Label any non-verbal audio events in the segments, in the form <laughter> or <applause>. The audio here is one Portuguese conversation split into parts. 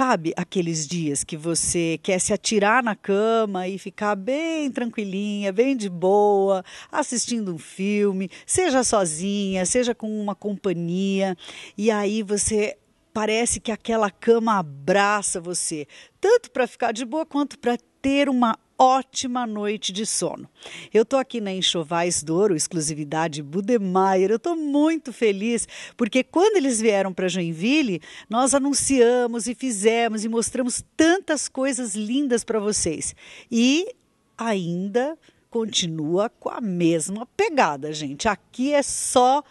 Sabe aqueles dias que você quer se atirar na cama e ficar bem tranquilinha, bem de boa, assistindo um filme, seja sozinha, seja com uma companhia, e aí você parece que aquela cama abraça você, tanto para ficar de boa quanto para ter uma ótima noite de sono. Eu tô aqui na Enxovais Douro, exclusividade Budemeyer. Eu tô muito feliz porque quando eles vieram para Joinville, nós anunciamos e fizemos e mostramos tantas coisas lindas para vocês. E ainda continua com a mesma pegada, gente. Aqui é só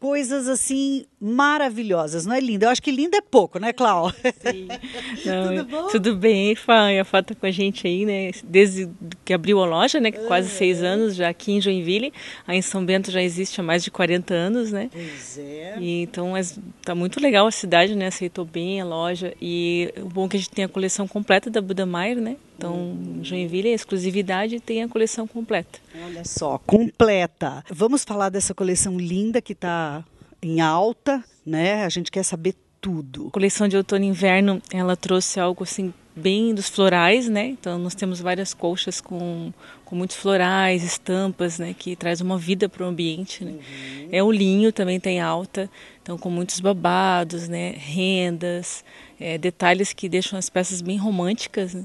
coisas assim maravilhosas, não é linda? Eu acho que lindo é pouco, né, Clau? Sim. <laughs> Não, tudo bom? Tudo bem, Fábio. A Fá tá com a gente aí, né? Desde que abriu a loja, né? Quase é. seis anos já aqui em Joinville. Aí em São Bento já existe há mais de 40 anos, né? Pois é. E, então tá muito legal a cidade, né? Aceitou bem a loja. E o bom é que a gente tem a coleção completa da Buda Maier, né? Então, hum. Joinville é exclusividade e tem a coleção completa. Olha só, completa. Vamos falar dessa coleção linda que está em alta, né? A gente quer saber tudo. A coleção de outono e inverno, ela trouxe algo assim bem dos florais, né? Então nós temos várias colchas com, com muitos florais, estampas, né? Que traz uma vida para o ambiente. Né? Uhum. É o linho também tem tá alta. Então, com muitos babados, né, rendas, é, detalhes que deixam as peças bem românticas. Né?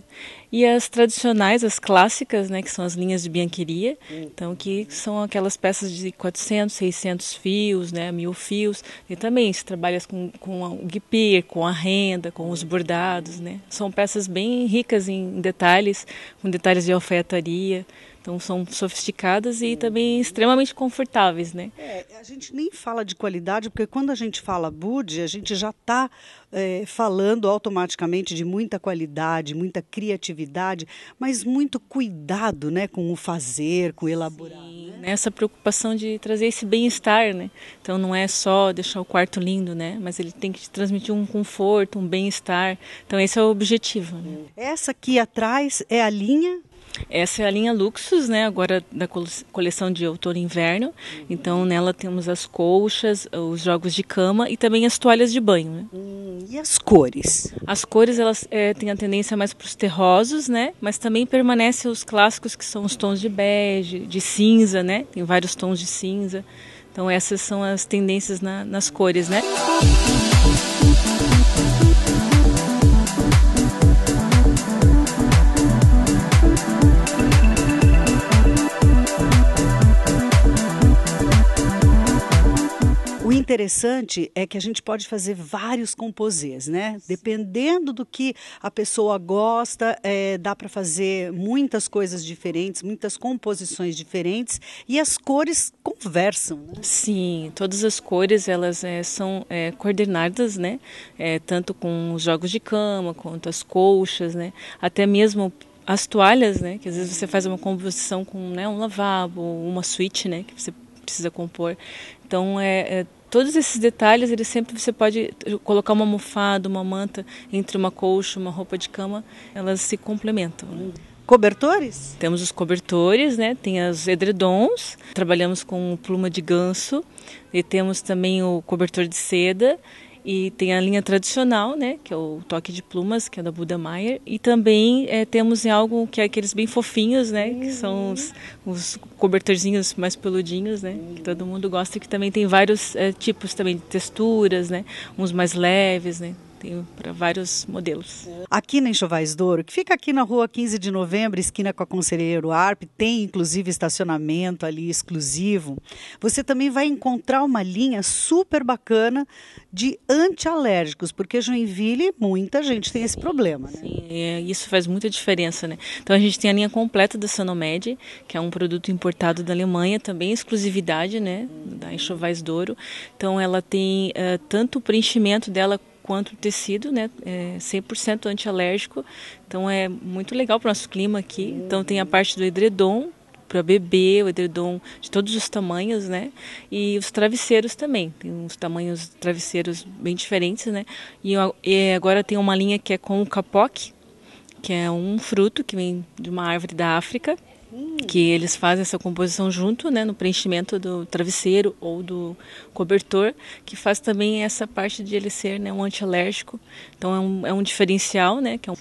E as tradicionais, as clássicas, né, que são as linhas de bianqueria, então que são aquelas peças de 400, 600 fios, né, mil fios. E também se trabalha com, com o guipir, com a renda, com os bordados, né. São peças bem ricas em detalhes, com detalhes de alfaiataria. Então são sofisticadas e também extremamente confortáveis, né? É, a gente nem fala de qualidade, porque quando a gente fala Bud, a gente já está é, falando automaticamente de muita qualidade, muita criatividade, mas muito cuidado, né, com o fazer, com o elaborar. Sim, né? né? Essa preocupação de trazer esse bem-estar, né? Então não é só deixar o quarto lindo, né? Mas ele tem que te transmitir um conforto, um bem-estar. Então esse é o objetivo. Né? Essa aqui atrás é a linha essa é a linha Luxus, né? Agora da coleção de outono e inverno. Então nela temos as colchas, os jogos de cama e também as toalhas de banho. Né? Hum, e as cores? As cores elas é, têm a tendência mais para os terrosos, né? Mas também permanecem os clássicos que são os tons de bege, de cinza, né? Tem vários tons de cinza. Então essas são as tendências na, nas cores, né? Música interessante é que a gente pode fazer vários composês, né? Dependendo do que a pessoa gosta, é, dá para fazer muitas coisas diferentes, muitas composições diferentes e as cores conversam. Né? Sim, todas as cores elas é, são é, coordenadas, né? É, tanto com os jogos de cama quanto as colchas, né? Até mesmo as toalhas, né? Que às vezes você faz uma composição com né, um lavabo, uma suíte, né? Que você precisa compor. Então, é, é todos esses detalhes, ele sempre você pode colocar uma almofada, uma manta entre uma colcha, uma roupa de cama, elas se complementam. Né? Cobertores? Temos os cobertores, né? Tem as edredons, trabalhamos com pluma de ganso e temos também o cobertor de seda e tem a linha tradicional, né, que é o toque de plumas, que é da Buda Meyer. E também é, temos em algo que é aqueles bem fofinhos, né, uhum. que são os, os cobertorzinhos mais peludinhos, né, uhum. que todo mundo gosta. E que também tem vários é, tipos também de texturas, né, uns mais leves, né, tem para vários modelos. Aqui na Enxovais Douro, que fica aqui na rua 15 de novembro, esquina com a Conselheiro Arp, tem inclusive estacionamento ali exclusivo. Você também vai encontrar uma linha super bacana de antialérgicos, porque Joinville, muita gente tem esse problema. Né? Sim, é, isso faz muita diferença, né? Então a gente tem a linha completa da Sanomed, que é um produto importado da Alemanha, também exclusividade, né? Da Enxovais Douro. Então ela tem uh, tanto o preenchimento dela quanto o tecido, né? É 100% antialérgico. Então é muito legal para o nosso clima aqui. Então tem a parte do edredom para bebê, o edredom de todos os tamanhos, né? E os travesseiros também, tem uns tamanhos travesseiros bem diferentes, né? E, e agora tem uma linha que é com o capoque, que é um fruto que vem de uma árvore da África que eles fazem essa composição junto, né, no preenchimento do travesseiro ou do cobertor, que faz também essa parte de ele ser né, um antialérgico. Então é um, é um diferencial, né, que é um,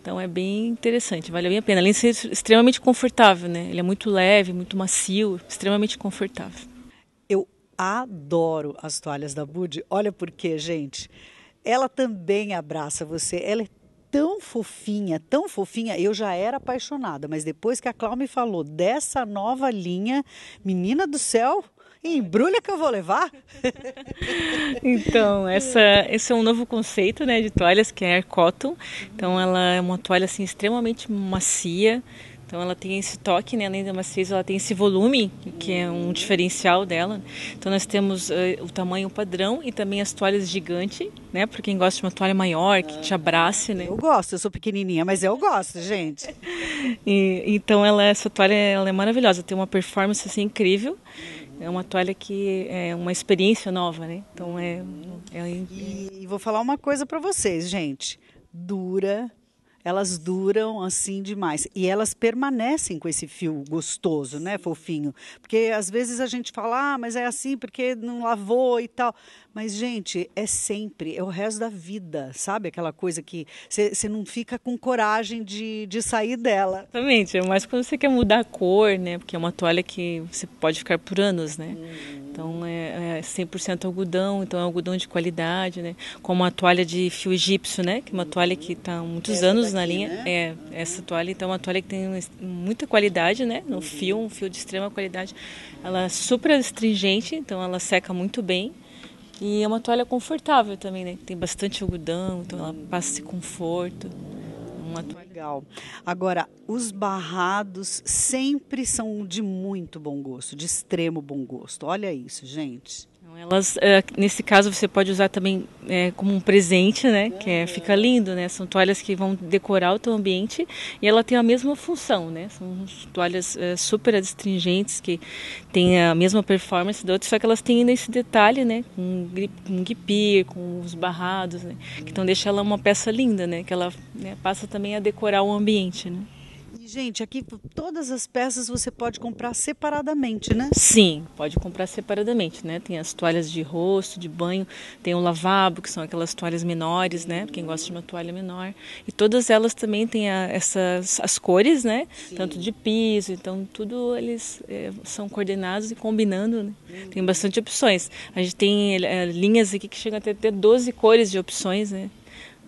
então é bem interessante, vale bem a pena. Além de ser extremamente confortável, né, ele é muito leve, muito macio, extremamente confortável. Eu adoro as toalhas da Bud. Olha por quê, gente. Ela também abraça você. Ela é tão fofinha, tão fofinha. Eu já era apaixonada, mas depois que a Clau me falou dessa nova linha, menina do céu, embrulha que eu vou levar. <laughs> então, essa, esse é um novo conceito né, de toalhas, que é air cotton. Então, ela é uma toalha assim, extremamente macia, então ela tem esse toque, né? além da maciez, ela tem esse volume, que é um diferencial dela. Então nós temos uh, o tamanho padrão e também as toalhas gigante, né? Para quem gosta de uma toalha maior, que te abrace, né? Eu gosto, eu sou pequenininha, mas eu gosto, gente. <laughs> e, então ela, essa toalha ela é maravilhosa, tem uma performance assim, incrível. É uma toalha que é uma experiência nova, né? Então é. é... E, e vou falar uma coisa para vocês, gente. Dura elas duram assim demais. E elas permanecem com esse fio gostoso, né, fofinho? Porque às vezes a gente fala, ah, mas é assim porque não lavou e tal. Mas, gente, é sempre, é o resto da vida, sabe? Aquela coisa que você não fica com coragem de, de sair dela. Exatamente, é mas quando você quer mudar a cor, né? Porque é uma toalha que você pode ficar por anos, né? Hum. Então é, é 100% algodão, então é algodão de qualidade, né? Como a toalha de fio egípcio, né? Que é uma toalha que está há muitos essa anos daqui, na linha. Né? É, uhum. essa toalha então é uma toalha que tem muita qualidade, né? No uhum. fio, um fio de extrema qualidade. Ela é super astringente, então ela seca muito bem. E é uma toalha confortável também, né? Tem bastante algodão, então ela passa esse conforto. Uma toalha... Legal. Agora, os barrados sempre são de muito bom gosto, de extremo bom gosto. Olha isso, gente. Elas, eh, nesse caso, você pode usar também é, como um presente, né? Ah, que é, é, fica lindo, né? São toalhas que vão decorar o teu ambiente e ela tem a mesma função, né? São toalhas eh, super adstringentes que têm a mesma performance da outra, só que elas têm ainda esse detalhe, né? Com, com guipir, com os barrados, né? Então deixa ela uma peça linda, né? Que ela né, passa também a decorar o ambiente, né? gente, aqui todas as peças você pode comprar separadamente, né? Sim, pode comprar separadamente, né? Tem as toalhas de rosto, de banho, tem o lavabo, que são aquelas toalhas menores, né? Quem gosta de uma toalha menor. E todas elas também têm a, essas as cores, né? Sim. Tanto de piso, então tudo eles é, são coordenados e combinando, né? Uhum. Tem bastante opções. A gente tem é, linhas aqui que chegam até ter 12 cores de opções, né?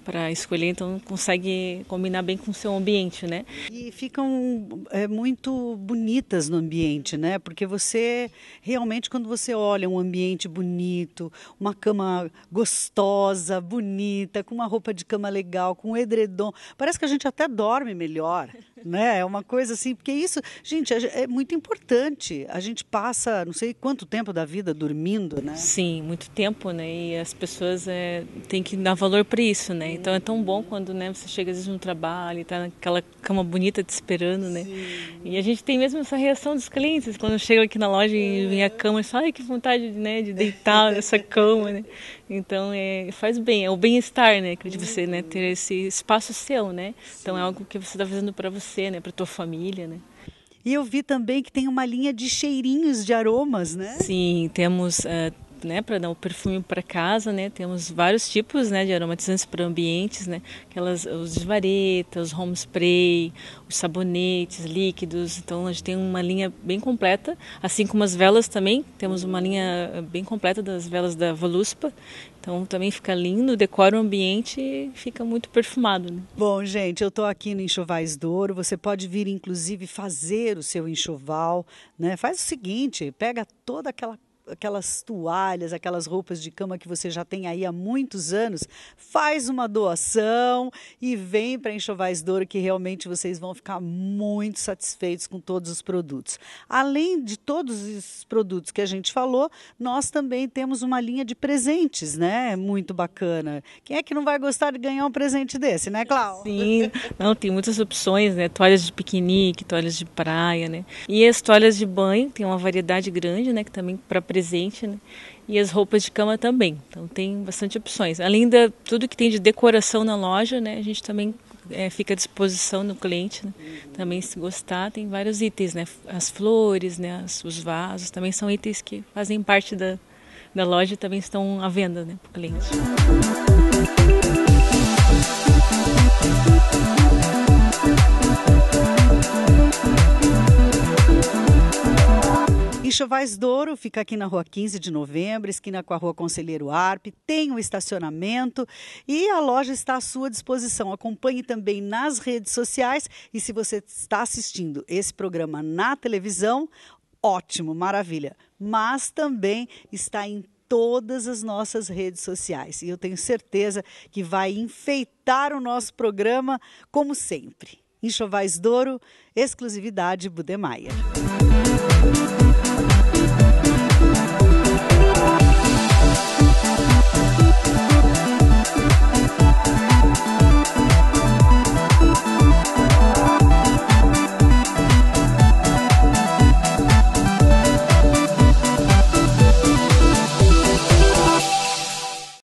para escolher, então consegue combinar bem com o seu ambiente, né? E ficam é, muito bonitas no ambiente, né? Porque você realmente quando você olha um ambiente bonito, uma cama gostosa, bonita, com uma roupa de cama legal, com um edredom, parece que a gente até dorme melhor né? É uma coisa assim, porque isso, gente, é muito importante. A gente passa não sei quanto tempo da vida dormindo, né? Sim, muito tempo, né? E as pessoas é, têm que dar valor para isso, né? Então é tão bom quando né, você chega às vezes no trabalho e tá naquela cama bonita te esperando, né? Sim. E a gente tem mesmo essa reação dos clientes quando chegam aqui na loja e vem a cama, só ai que vontade, né, de deitar nessa cama, né? Então é, faz bem, é o bem-estar, né? Acredito é uhum. você, né? Ter esse espaço seu, né? Sim. Então é algo que você está fazendo para você, né? Para tua família, né? E eu vi também que tem uma linha de cheirinhos de aromas, né? Sim, temos uh, né, para dar um perfume para casa, né? Temos vários tipos, né, de aromatizantes para ambientes, né? Aquelas os de vareta, os home spray, os sabonetes líquidos. Então a gente tem uma linha bem completa, assim como as velas também. Temos uma linha eh, bem completa das velas da Voluspa. Então também fica lindo, decora o ambiente e fica muito perfumado. Né? Bom, gente, eu estou aqui no Enxovais Douro. Você pode vir, inclusive, fazer o seu enxoval. Né? Faz o seguinte, pega toda aquela aquelas toalhas, aquelas roupas de cama que você já tem aí há muitos anos, faz uma doação e vem para Enxovais Douro que realmente vocês vão ficar muito satisfeitos com todos os produtos. Além de todos esses produtos que a gente falou, nós também temos uma linha de presentes, né? Muito bacana. Quem é que não vai gostar de ganhar um presente desse, né, Cláudia? Sim, não, tem muitas opções, né? Toalhas de piquenique, toalhas de praia, né? E as toalhas de banho, tem uma variedade grande, né? Que também para presente, né? E as roupas de cama também. Então tem bastante opções. Além de tudo que tem de decoração na loja, né? A gente também é, fica à disposição do cliente. Né? Também se gostar, tem vários itens, né? As flores, né? As, os vasos também são itens que fazem parte da, da loja e também estão à venda né? para o cliente. Música Enxovais Chovais Douro fica aqui na rua 15 de novembro, esquina com a rua Conselheiro Arp, tem o um estacionamento e a loja está à sua disposição. Acompanhe também nas redes sociais e se você está assistindo esse programa na televisão, ótimo, maravilha. Mas também está em todas as nossas redes sociais. E eu tenho certeza que vai enfeitar o nosso programa como sempre. Enxovais Douro, exclusividade Budemaia.